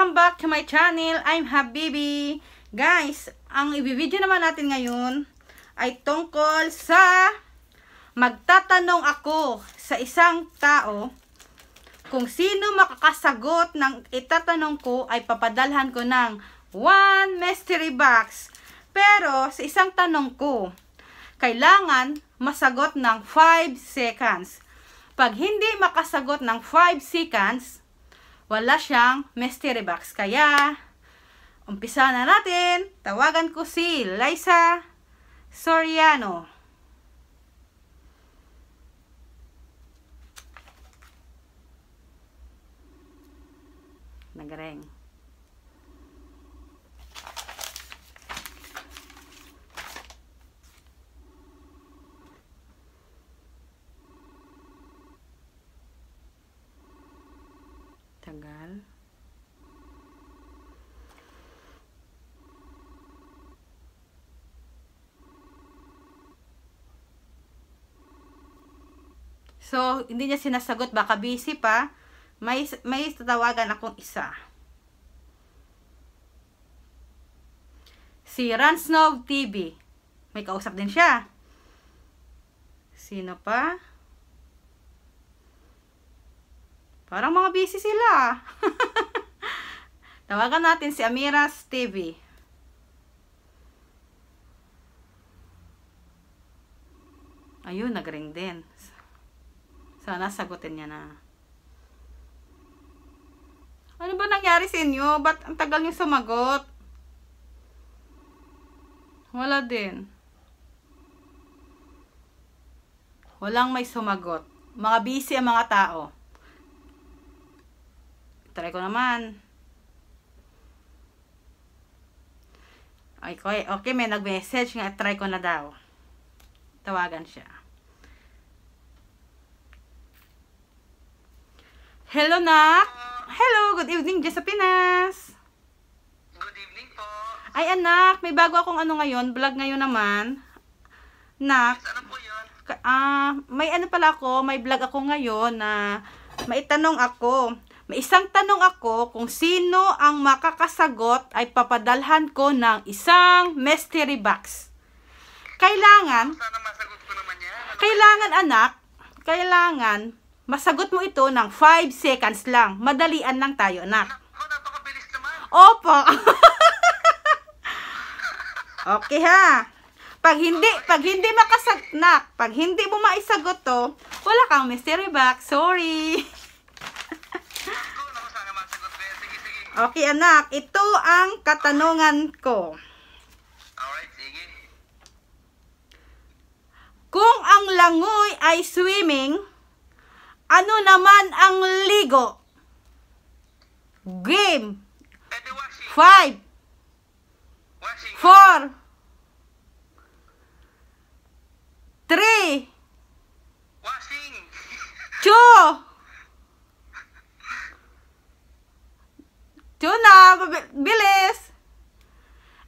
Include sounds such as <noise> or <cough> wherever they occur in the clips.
Welcome back to my channel. I'm Habibi. Guys, ang i-video naman natin ngayon ay tungkol sa magtatanong ako sa isang tao kung sino makakasagot ng itatanong ko ay papadalhan ko ng one mystery box. Pero sa isang tanong ko, kailangan masagot ng 5 seconds. Pag hindi makasagot ng 5 seconds, wala siyang mystery box. Kaya, umpisa na natin. Tawagan ko si Liza Soriano. Nagreng. So, hindi niya sinasagot. Baka busy pa. May, may tatawagan akong isa. Si Ransnov TV. May kausap din siya. Sino pa? Parang mga busy sila. <laughs> Tawagan natin si Amiras TV. Ayun, nagring din. Sana sagutin niya na. Ano ba nangyari sa inyo? Ba't ang tagal niyo sumagot? Wala din. Walang may sumagot. Mga busy ang mga tao. Try ko naman. Okay, okay may nag-message nga. Try ko na daw. Tawagan siya. Hello, Nak! Hello! Good evening dyan Good evening po! Ay, anak! May bago akong ano ngayon, vlog ngayon naman. Nak! Ano ah, Uh, may ano pala ako, may vlog ako ngayon na maitanong ako. May isang tanong ako kung sino ang makakasagot ay papadalhan ko ng isang mystery box. Kailangan... Sana masagot ko naman yan. Ano kailangan, anak, kailangan Masagot mo ito ng 5 seconds lang. Madalian lang tayo, anak. Naku, napakabilis naman. Opo. <laughs> okay ha. Pag hindi, pag hindi makasag, nak, pag hindi mo maisagot to, wala kang mystery box. Sorry. Okay, anak. Ito ang katanungan ko. Alright, sige. Kung ang langoy ay swimming, ano naman ang ligo? Game. Five. Four. Three. Two. Two na. Bilis.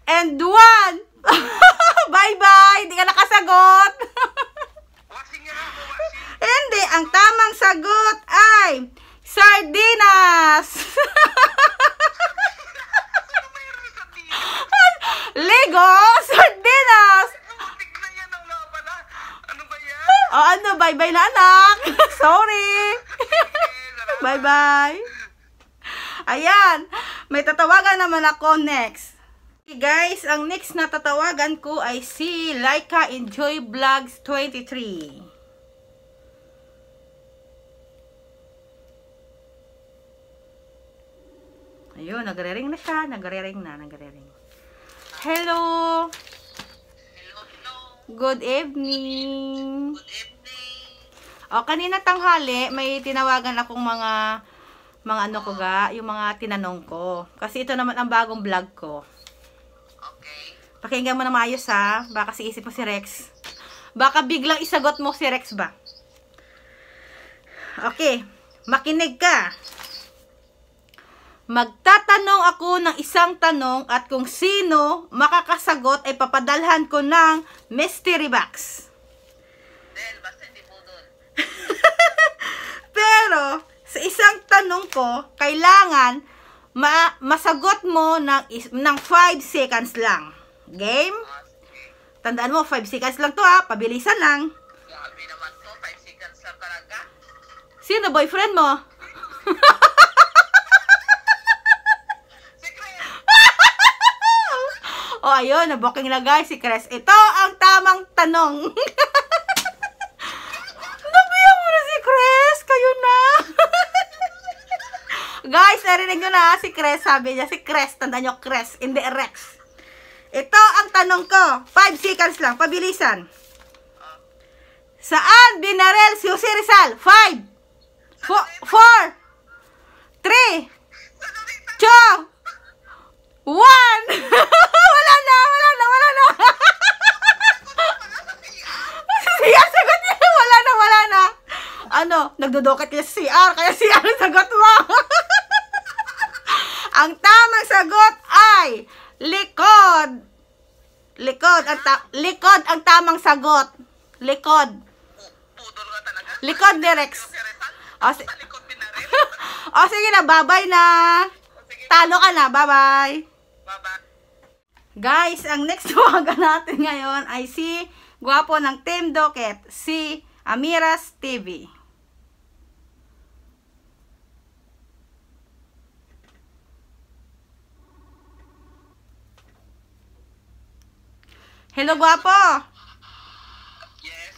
And one. <laughs> Bye-bye. Hindi ka nakasagot. <laughs> Kundi ang tamang sagot ay sardinas. <laughs> Lego sardinas. O ano oh, ano, bye-bye na anak. <laughs> Sorry. Bye-bye. Ayan. May tatawagan naman ako next. Okay guys, ang next na tatawagan ko ay si Laika Enjoy Vlogs 23. Ayun, nagre-ring na siya. Nagre-ring na, nagre-ring. Hello! Hello, Good evening. Good evening. O, kanina tanghali, may tinawagan akong mga mga ano ko ga, yung mga tinanong ko. Kasi ito naman ang bagong vlog ko. Okay. Pakinggan mo na maayos ha. Baka si isip mo si Rex. Baka biglang isagot mo si Rex ba? Okay. Makinig ka. Magtatanong ako ng isang tanong at kung sino makakasagot ay papadalhan ko ng mystery box. Del, basta hindi po <laughs> Pero, sa isang tanong ko, kailangan ma masagot mo ng, ng 5 seconds lang. Game? Ah, Tandaan mo, 5 seconds lang to ha. Pabilisan lang. Grabe naman to, 5 seconds lang talaga. Sino boyfriend mo? <laughs> O oh, ayun, naboking na guys si Cres. Ito ang tamang tanong. <laughs> Nabiyak mo na si Cres. Kayo na. <laughs> guys, narinig nyo na si Cres. Sabi niya, si Cres. Tanda nyo, Cres. Hindi, Rex. Ito ang tanong ko. 5 seconds lang. Pabilisan. Saan binarel si Jose Rizal? 5 4 3 2 1 na, wala na, wala na. Siya <laughs> sagot niya. Wala na, wala na. Ano, nagdodokit kayo sa CR, kaya CR ang sagot mo. <laughs> ang tamang sagot ay likod. Likod ang ta- likod ang tamang sagot. Likod. Pudol ka talaga. Likod ni Rex. O, si- <laughs> o sige na, bye-bye na. Talo ka na, bye-bye. Guys, ang next waga <laughs> natin ngayon ay si Guwapo ng Team Docket, si Amiras TV. Hello, Guwapo! Yes?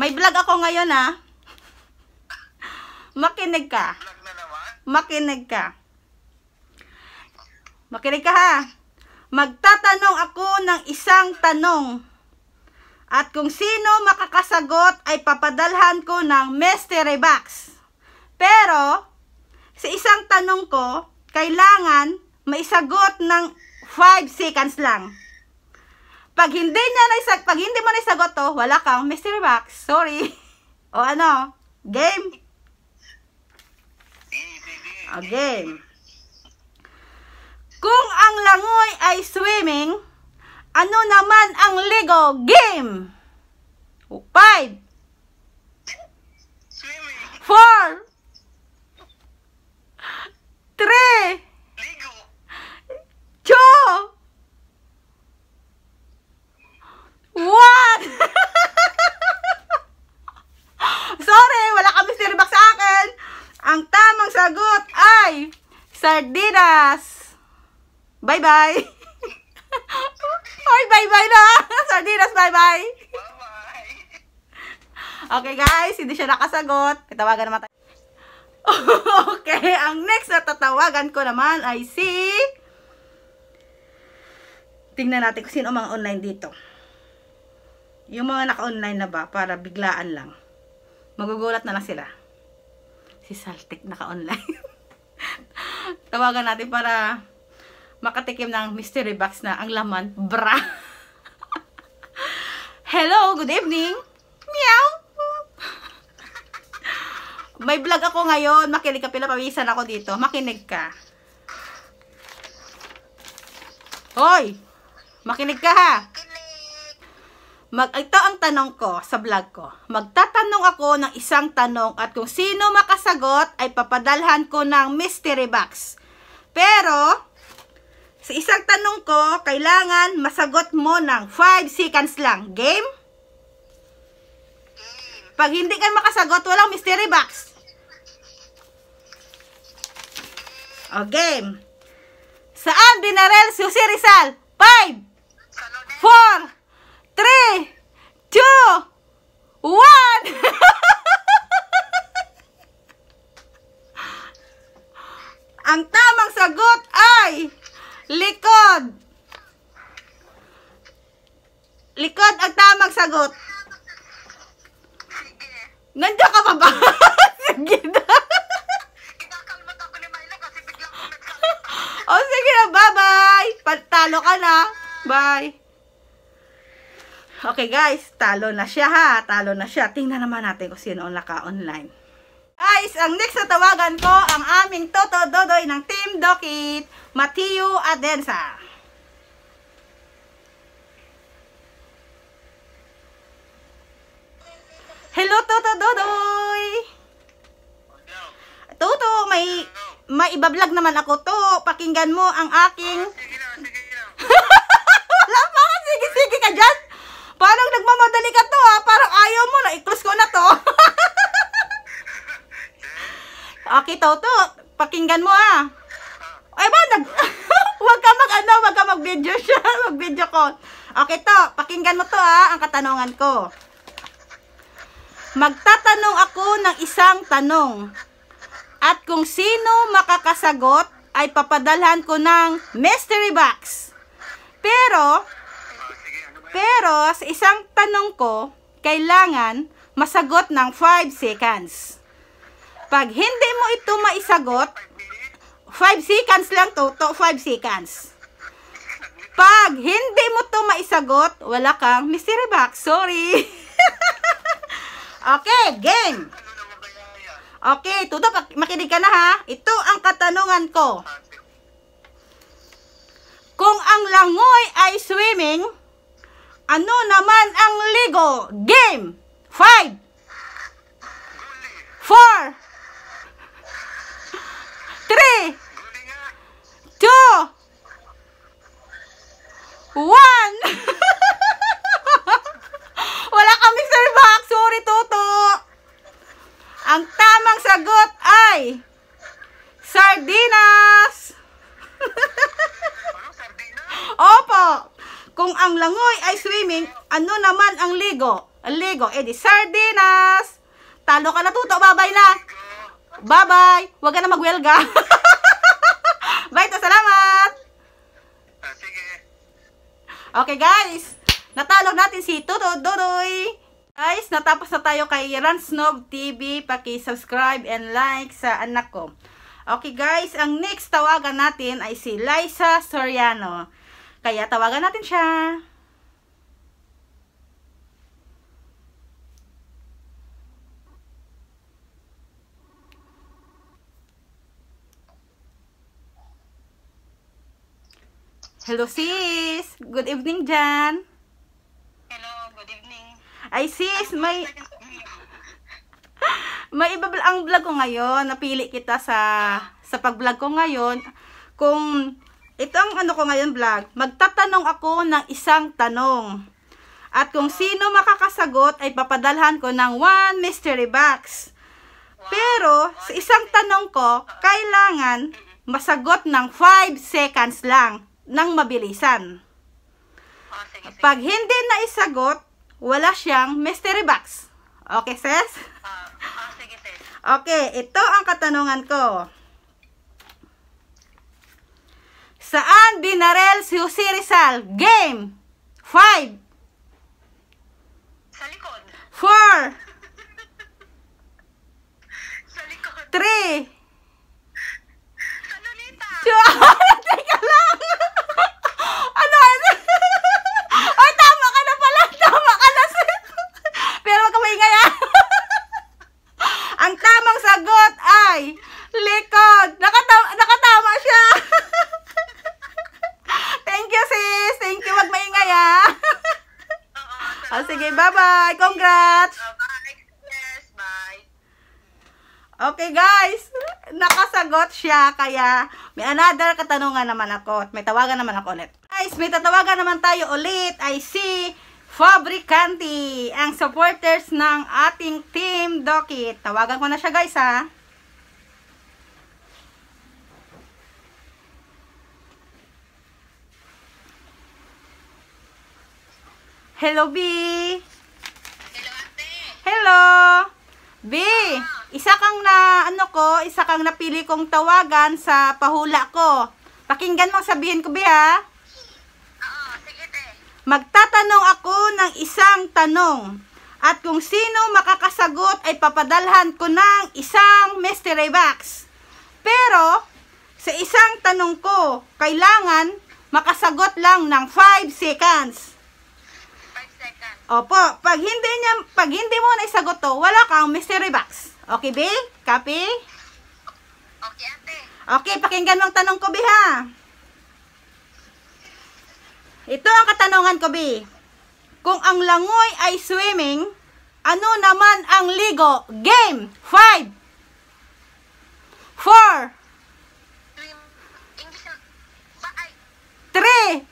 May vlog ako ngayon, ha? Ah. Makinig ka. Vlog na naman? Makinig ka. Makinig ka, ha? Magtatanong ako ng isang tanong. At kung sino makakasagot ay papadalhan ko ng mystery box. Pero, sa isang tanong ko, kailangan maisagot ng 5 seconds lang. Pag hindi niya naisag pag hindi mo naisagot to, wala kang mystery box. Sorry. <laughs> o ano? Game. O Okay. Kung ang langoy ay swimming, ano naman ang Lego game? O, five, bye-bye. <laughs> Or bye-bye na. <laughs> Sardinas, bye-bye. Bye-bye. Okay, guys. Hindi siya nakasagot. Pitawagan naman tayo. <laughs> okay, ang next na tatawagan ko naman ay si... Tingnan natin kung sino mga online dito. Yung mga naka-online na ba? Para biglaan lang. Magugulat na lang sila. Si Saltik naka-online. Tawagan natin para makatikim ng mystery box na ang laman, bra. <laughs> Hello, good evening. Meow. <laughs> May vlog ako ngayon. Makinig ka pila. ako dito. Makinig ka. Hoy! Makinig ka ha. Mag, ito ang tanong ko sa vlog ko. Magtatanong ako ng isang tanong at kung sino makasagot ay papadalhan ko ng mystery box. Pero, sa isang tanong ko, kailangan masagot mo ng 5 seconds lang. Game? Pag hindi ka makasagot, walang mystery box. O, game. Saan binarel si Jose Rizal? 5, 4, 3, 2, 1! Ang tamang sagot ay sagot? Sige. Nandiyan ka pa ba? <laughs> sige na. Kinakalmat ako ni Myla kasi bigla ko nagkalmat. oh, sige na. Bye-bye. Pantalo ka na. Bye. Okay guys, talo na siya ha. Talo na siya. Tingnan naman natin kung sino ang naka online. Guys, ang next na tawagan ko ang aming Toto Dodoy ng Team Dokit, Matthew Adensa. Hello, Toto Dodoy! Toto, may, may ibablog naman ako to. Pakinggan mo ang aking... Oh, sige pa, <laughs> sige, sige ka dyan. Parang nagmamadali ka to ha. Ah. Parang ayaw mo na. I-close ko na to. <laughs> okay, Toto. Pakinggan mo ha. Eh ba, nag... <laughs> wag ka mag ano, wag ka mag video siya. mag video call. Okay to, pakinggan mo to ha, ah, ang katanungan ko. Magtatanong ako ng isang tanong. At kung sino makakasagot, ay papadalhan ko ng mystery box. Pero, pero sa isang tanong ko, kailangan masagot ng 5 seconds. Pag hindi mo ito maisagot, 5 seconds lang to, to 5 seconds. Pag hindi mo to maisagot, wala kang mystery box. Sorry. <laughs> Okay, game. Okay, Tudo, makinig ka na ha. Ito ang katanungan ko. Kung ang langoy ay swimming, ano naman ang ligo? Baito, salamat! Ah, sige. Okay, guys. Natalo natin si Tudo Dudoy. Guys, natapos na tayo kay Ransnob TV. Paki-subscribe and like sa anak ko. Okay, guys. Ang next tawagan natin ay si Liza Soriano. Kaya tawagan natin siya. Hello sis! Good evening dyan! Hello, good evening. Ay sis, may... <laughs> may iba ang vlog ko ngayon. Napili kita sa sa pag-vlog ko ngayon. Kung itong ano ko ngayon vlog, magtatanong ako ng isang tanong. At kung sino makakasagot ay papadalhan ko ng one mystery box. Pero sa isang tanong ko, kailangan masagot ng 5 seconds lang ng mabilisan. Oh, sige, Pag hindi naisagot, wala siyang mystery box. Okay, sis? Uh, sige, sis. Okay, ito ang katanungan ko. Saan binarel si Jose Rizal? Game 5 Sa likod 4 <laughs> Sa 3 Sa lulita <laughs> Teka lang Ay! Likod! Nakatama, nakatama siya! <laughs> Thank you, sis! Thank you! Wag maingay, ha? o, <laughs> oh, ah, sige, bye-bye! Congrats! Bye. bye. Okay, guys! Nakasagot siya, kaya may another katanungan naman ako at may tawagan naman ako ulit. Guys, may tatawagan naman tayo ulit. I see Fabricanti, ang supporters ng ating Team Dokit. Tawagan ko na siya guys ha. Hello, B. Hello, ate. Hello. B, ah. isa kang na, ano ko, isa kang napili kong tawagan sa pahula ko. Pakinggan mo sabihin ko, B, ha? Oo, sige, te. Magtatanong ako ng isang tanong. At kung sino makakasagot ay papadalhan ko ng isang mystery box. Pero, sa isang tanong ko, kailangan makasagot lang ng 5 seconds seconds. Opo, pag hindi niya, pag hindi mo na isagot to, wala kang mystery box. Okay, Bill? Copy? Okay, ate. Okay, pakinggan mo ang tanong ko, Bill, ha? Ito ang katanungan ko, Bill. Kung ang langoy ay swimming, ano naman ang ligo? Game! 5 4 3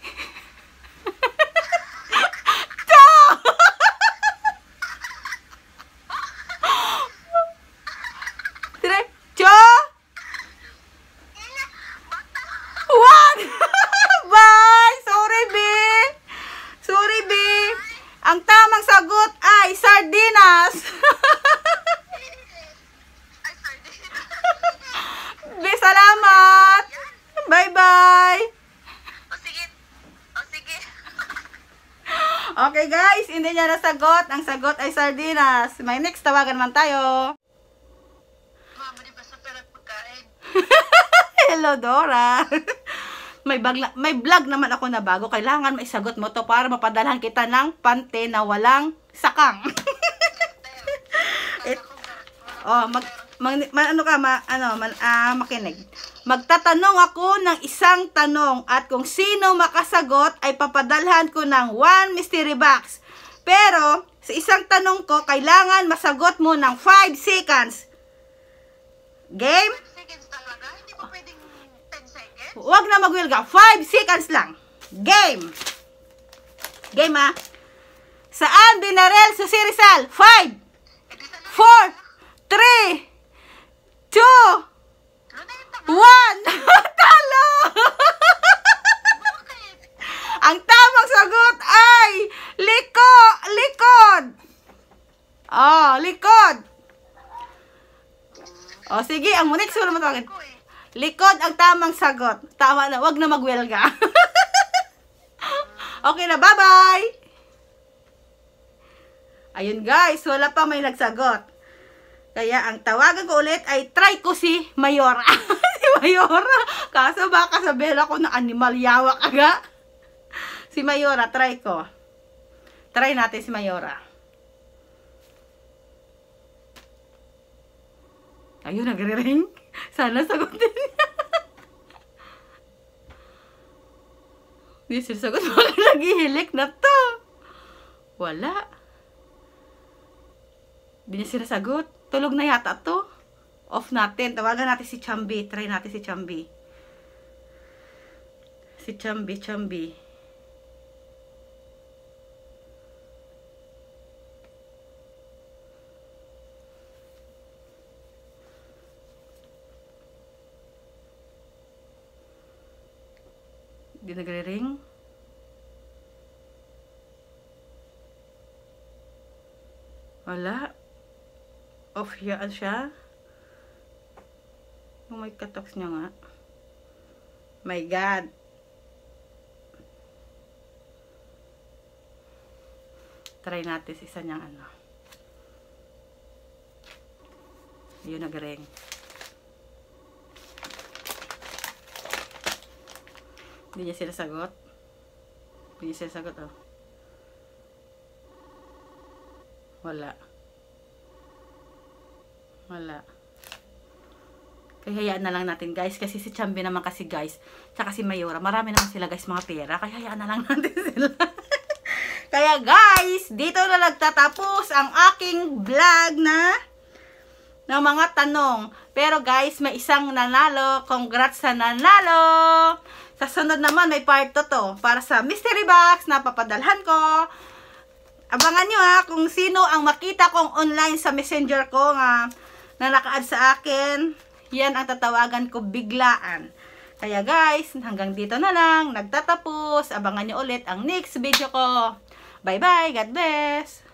hindi niya nasagot. Ang sagot ay sardinas. May next, tawagan man tayo. Mama, di ba sa pera pagkain? <laughs> Hello, Dora. <laughs> may, bagla, may vlog naman ako na bago. Kailangan may sagot mo to para mapadalhan kita ng pante na walang sakang. It, <laughs> oh, mag, mag, mag, ano ka, ma, ano, man, ah, makinig. Magtatanong ako ng isang tanong at kung sino makasagot ay papadalhan ko ng one mystery box. Pero, sa isang tanong ko, kailangan masagot mo ng 5 seconds. Game? 5 seconds talaga? Hindi ko pwedeng 10 seconds? Huwag na magwilga. 5 seconds lang. Game! Game ah. Saan binarel sa si Rizal? 5, 4, 3, 2, 1. Talo! <laughs> Ang tamang sagot ay liko, likod. Oh, likod. Oh, sige, ang next sulo mo tawagin. Likod ang tamang sagot. Tama na, wag na magwelga. <laughs> okay na, bye-bye. Ayun guys, wala pa may nagsagot. Kaya ang tawagan ko ulit ay try ko si Mayora. <laughs> si Mayora. Kaso baka sabihin ako na animal yawa kaga. Si Mayora, try ko. Try natin si Mayora. Ayun, nagre-ring. <laughs> Sana sagutin niya. Hindi <laughs> sinasagot mo <laughs> ka naghihilik na to. Wala. Hindi niya sinasagot. Tulog na yata to. Off natin. Tawagan natin si Chambi. Try natin si Chambi. Si Chambi, Chambi. wala off siya siya oh yung may katoks niya nga my god try natin si isa niyang ano yun nagreng hindi niya sila sagot hindi niya sila sagot oh wala wala. Kaya hayaan na lang natin guys. Kasi si Chambi naman kasi guys. Tsaka si Mayora. Marami naman sila guys mga pera. Kaya hayaan na lang <laughs> natin sila. Kaya guys, dito na nagtatapos ang aking vlog na ng mga tanong. Pero guys, may isang nanalo. Congrats sa nanalo! Sa sunod naman, may part to to. Para sa mystery box na papadalhan ko. Abangan nyo ha kung sino ang makita kong online sa messenger ko nga na nakaad sa akin, yan ang tatawagan ko biglaan. Kaya guys, hanggang dito na lang. Nagtatapos. Abangan nyo ulit ang next video ko. Bye-bye. God bless.